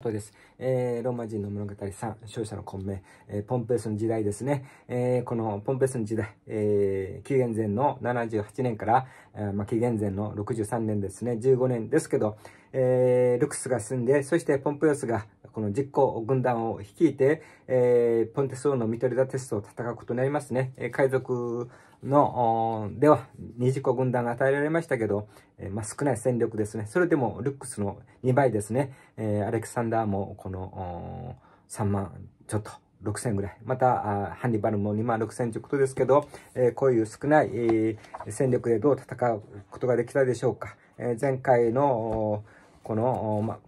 です。えー、ローマ人の物語3、勝者の混迷、えー、ポンペウスの時代ですね。えー、このポンペウスの時代、えー、紀元前の78年から、えーまあ、紀元前の63年ですね、15年ですけど、えー、ルクスが住んで、そしてポンペウスがこの実行軍団を率いて、えー、ポンテス王のミトリダテスとを戦うことになりますね。え海賊の、では、二次個軍団が与えられましたけど、えー、まあ、少ない戦力ですね。それでも、ルックスの2倍ですね。えー、アレクサンダーも、この、3万ちょっと。6000ぐらい。また、ハンニバルも2万6000ということですけど、えー、こういう少ない、えー、戦力でどう戦うことができたでしょうか。えー、前回の、この、ま、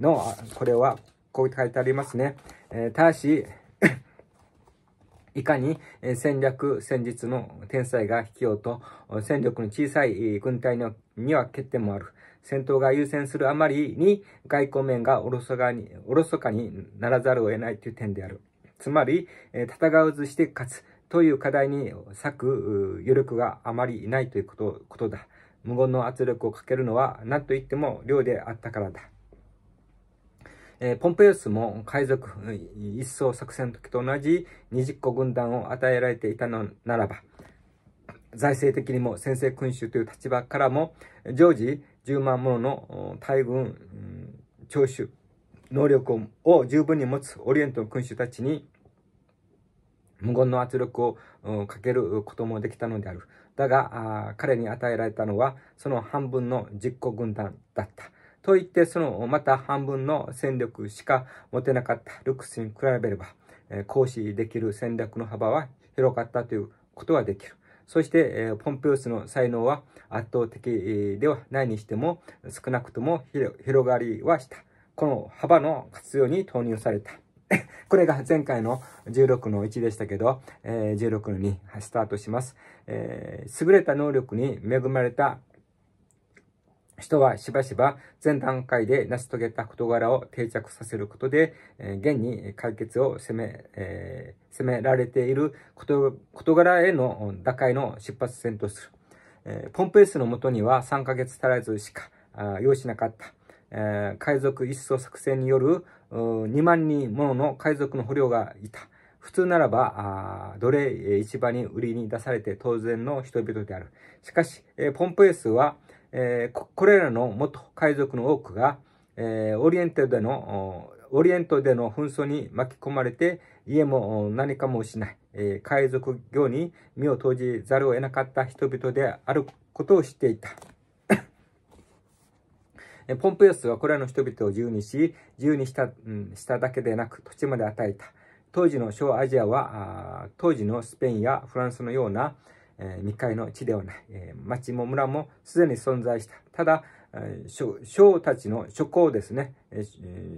の、これは、こう書いてありますね。えー、ただし、いかに戦略戦術の天才が必要と、戦力の小さい軍隊のには欠点もある。戦闘が優先するあまりに外交面がおろそかにおろそかにならざるを得ないという点である。つまり、戦うずして勝つという課題に割く余力があまりないということことだ。無言の圧力をかけるのは何と言っても量であったからだ。えー、ポンペウスも海賊一層作戦の時と同じ20個軍団を与えられていたのならば、財政的にも先制君主という立場からも、常時10万ものの大軍、聴取能力を十分に持つオリエントの君主たちに、無言の圧力をかけることもできたのである。だが、彼に与えられたのは、その半分の実行軍団だった。といって、そのまた半分の戦力しか持てなかったルクスに比べれば、行使できる戦略の幅は広かったということはできる。そして、ポンペウスの才能は圧倒的ではないにしても、少なくとも広がりはした。この幅の活用に投入された。これが前回の16の1でしたけど、えー、16の2スタートします、えー、優れた能力に恵まれた人はしばしば前段階で成し遂げた事柄を定着させることで、え現に解決を責め、えー、責められている事柄への打開の出発点とする。えー、ポンペースのもとには3ヶ月足らずしか意しなかった、えー、海賊一掃作戦による2万人ものの海賊の捕虜がいた。普通ならば、奴隷市場に売りに出されて当然の人々である。しかし、ポンプエスは、これらの元海賊の多くが、オリエントでの、オリエントでの紛争に巻き込まれて、家も何かも失い、海賊業に身を投じざるを得なかった人々であることを知っていた。ポンプヨスはこれらの人々を自由にし、自由にした,、うん、しただけでなく土地まで与えた。当時の小アジアは、当時のスペインやフランスのような、えー、未開の地ではない、えー、町も村もすでに存在した。ただ、小、王たちの諸行ですね、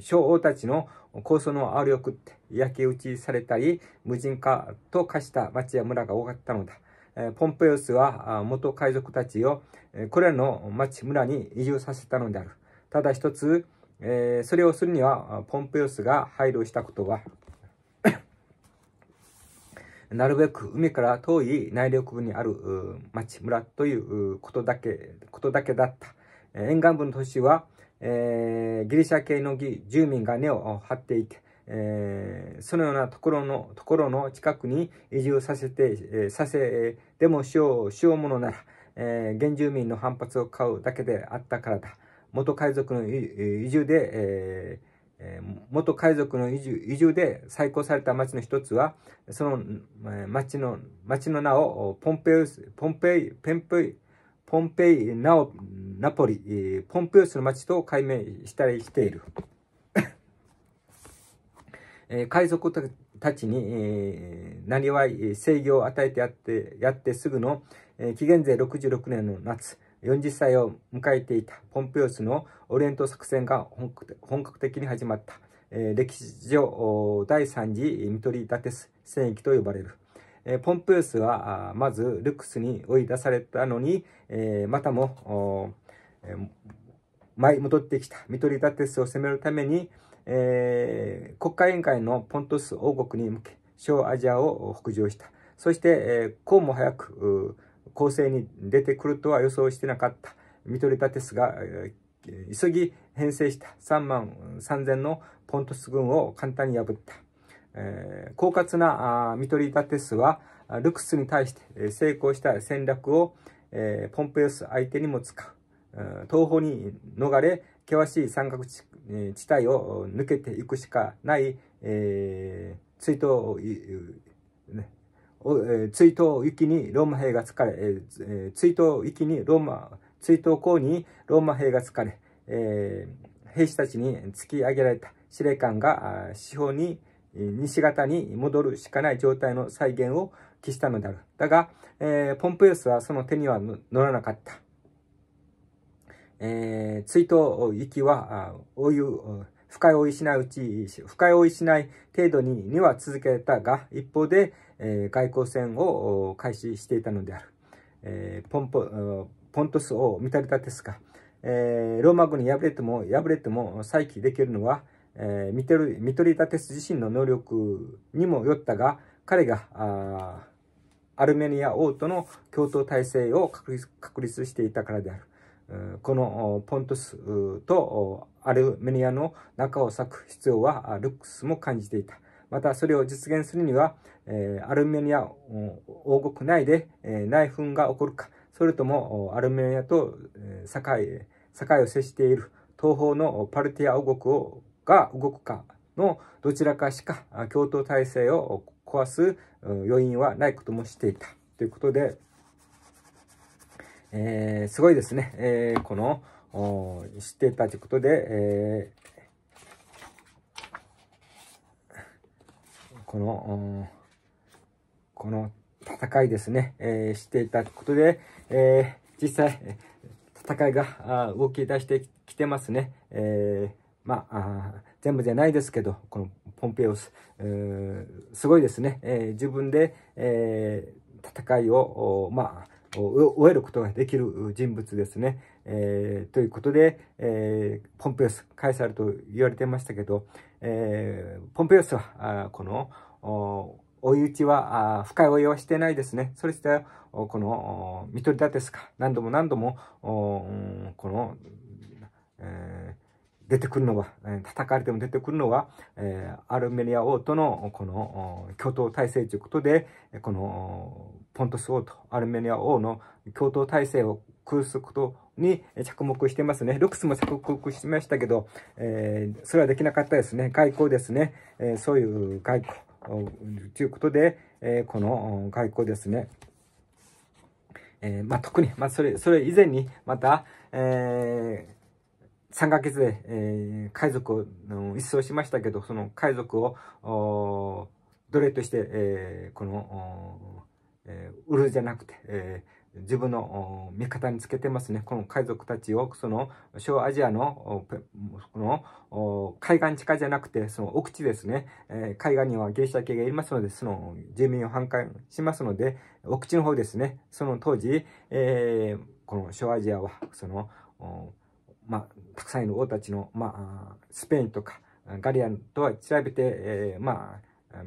小王たちの構想のありを食って焼き討ちされたり、無人化と化した町や村が多かったのだ。ポンペウスは元海賊たちをこれらの町村に移住させたのである。ただ一つ、えそれをするにはポンペウスが配慮したことは なるべく海から遠い内陸部にある町村ということだけことだけだった。沿岸部の都市は、えー、ギリシャ系の住民が根を張っていて、えー、そのようなところの、ところの近くに移住させて、えー、させ、でもしよう、しようものなら、えー、原住民の反発を買うだけであったからだ。元海賊の移住で、えー元海賊の移住移住で再興された町の一つは、その町の町の名をポンペウス、ポンペイ、ペンペイ、ポンペイナオ、ナポリ、ポンペウスの町と改名したりしている。えー、海賊たちに、えー、制御を与えてやって、やってすぐの、えー、紀元前66年の夏、40歳を迎えていたポンペオスのオリエント作戦が本格的に始まった、えー、歴史上第3次ミトリダテス戦役と呼ばれる。えー、ポンペオスはまずルクスに追い出されたのに、えー、またも、舞い戻ってきたミトリダテスを攻めるために、えー、国家委員会のポントス王国に向け、小アジアを北上した。そして、えー、こうも早く、攻勢に出てくるとは予想してなかったミトリダテスが、えー、急ぎ編成した3万3000のポントス軍を簡単に破った。えー、狡猾なあミトリダテスは、ルクスに対して成功した戦略を、えー、ポンペウス相手にも使う。東方に逃れ、険しい三角地帯を抜けていくしかない、えー、追悼、ね、追悼にローマ兵が疲れ、えー、追悼きにローマ、追悼行にローマ兵が疲れ、えー、兵士たちに突き上げられた司令官が四方に西方に戻るしかない状態の再現を期したのである。だが、えー、ポンプエウスはその手には乗らなかった。えー、追悼行きは、お湯、深追いしないうち、深追いしない程度にには続けたが、一方で、えー、外交戦を開始していたのである。えー、ポンポポントスを見たリたですが、えー、ローマ軍に敗れても、敗れても再起できるのは、えー、ミトリタテス自身の能力にもよったが、彼が、アルメニア王との共闘体制を確立していたからである。このポントスとアルメニアの中を割く必要はルックスも感じていた。またそれを実現するには、えアルメニア王国内で、え内紛が起こるか、それともアルメニアと、えー、境を接している東方のパルティア王国をが動くかのどちらかしか共闘体制を壊す要因はないこともしていたということで、えー、すごいですね、えー、この知っていたということで、えー、このこの戦いですね、えー、知っていたということで、えー、実際戦いが動き出してきてますね。えーまあ、全部じゃないですけど、このポンペオス、すごいですね、えー、自分で、えー、戦いを、まあ、終えることができる人物ですね。えー、ということで、えー、ポンペオス、カエサルと言われてましたけど、えー、ポンペオスは、この、追い打ちは深い追いはしてないですね。それ自体は、この、見取り立てですか、何度も何度も、この、えー出てくるのは、叩かれても出てくるのは、えー、アルメニア王とのこの共闘体制ということで、このポントス王とアルメニア王の共闘体制を崩すことに着目してますね。ルクスも着目しましたけど、えー、それはできなかったですね。外交ですね。えー、そういう外交ということで、えー、この外交ですね。えまあ、特に、まあ、それ、それ以前に、また、えー3ヶ月で、え海賊を、うん、一掃しましたけど、その海賊を、奴隷として、えこの、えー、売るじゃなくて、えー、自分の味方につけてますね。この海賊たちを、その、小アジアの、この、海岸地下じゃなくて、その奥地ですね。えー、海岸には芸者シ系がいますので、その、住民を反感しますので、奥地の方ですね。その当時、えー、この小アジアは、その、まあ、たくさんいる王たちの、まあ、スペインとか、ガリアンとは調べて、えー、まあ、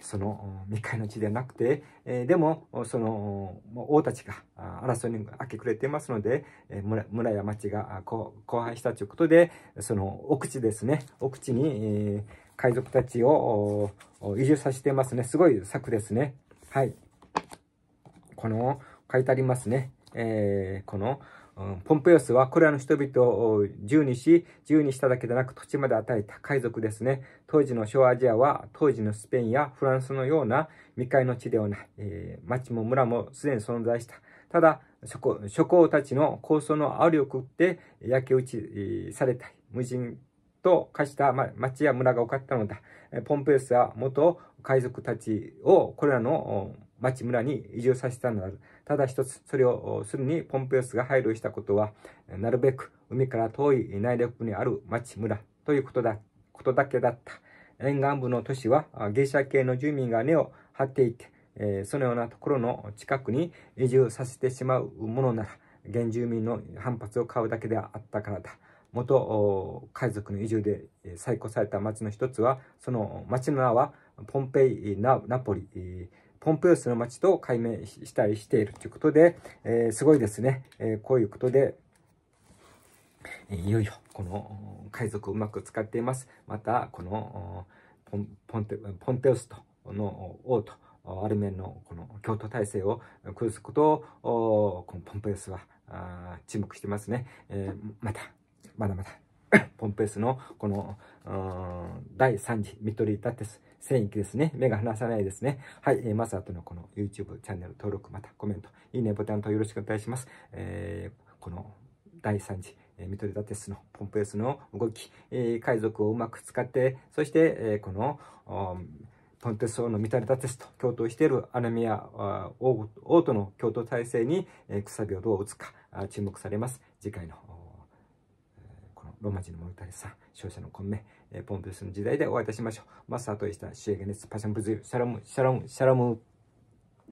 その未開の地ではなくて、えー、でもその王たちが争いに明け暮れていますので、えー、村や町が荒廃したということでその奥地ですね奥地に、えー、海賊たちを移住させていますねすごい策ですねはいこの書いてありますね、えー、この「ポンペオスはこれらの人々を自由にし、自由にしただけでなく土地まで与えた海賊ですね。当時の小アジアは当時のスペインやフランスのような未開の地ではない、えー、町も村もすでに存在した。ただ、諸侯たちの構想のあるよって焼け討ちされたり、無人と化した町や村が多かったのだ。ポンペオスは元海賊たちをこれらの町村に移住させたのである。ただ一つ、それをするにポンペオスが配慮したことは、なるべく海から遠い内陸部にある町村ということだ、ことだけだった。沿岸部の都市は芸者系の住民が根を張っていて、えそのようなところの近くに移住させてしまうものなら、原住民の反発を買うだけであったからだ。元海賊の移住で再興された町の一つは、その町の名はポンペイ・ナポリ、ポンプ豊スの町と解明したりしているということで、えー、すごいですね、えー、こういうことで、いよいよこの海賊をうまく使っています。また、このポンポンテポンテウスとの王とアルメンのこの京都体制を崩すことをこのポンペウスは注目してますね。えー、また、まだまだポンペースのこの、第3次ミトリタテス戦役ですね。目が離さないですね。はい。えー、まず後のこの YouTube チャンネル登録、またコメント、いいねボタンとよろしくお願いします。えー、この第3次、ミトリタテスのポンペースの動き、えー、海賊をうまく使って、そして、えー、この、ポンテス王のミタリタテスと共闘しているアナミア王との共闘体制に、えー、くさびをどう打つか注目されます。次回のローマ字のモルタリさん、勝者の混迷、えポンプスの時代でお会いいたしましょう。マスターとしたシエゲネス、パシャンブズユ、シャラム、シャラム、シャラム。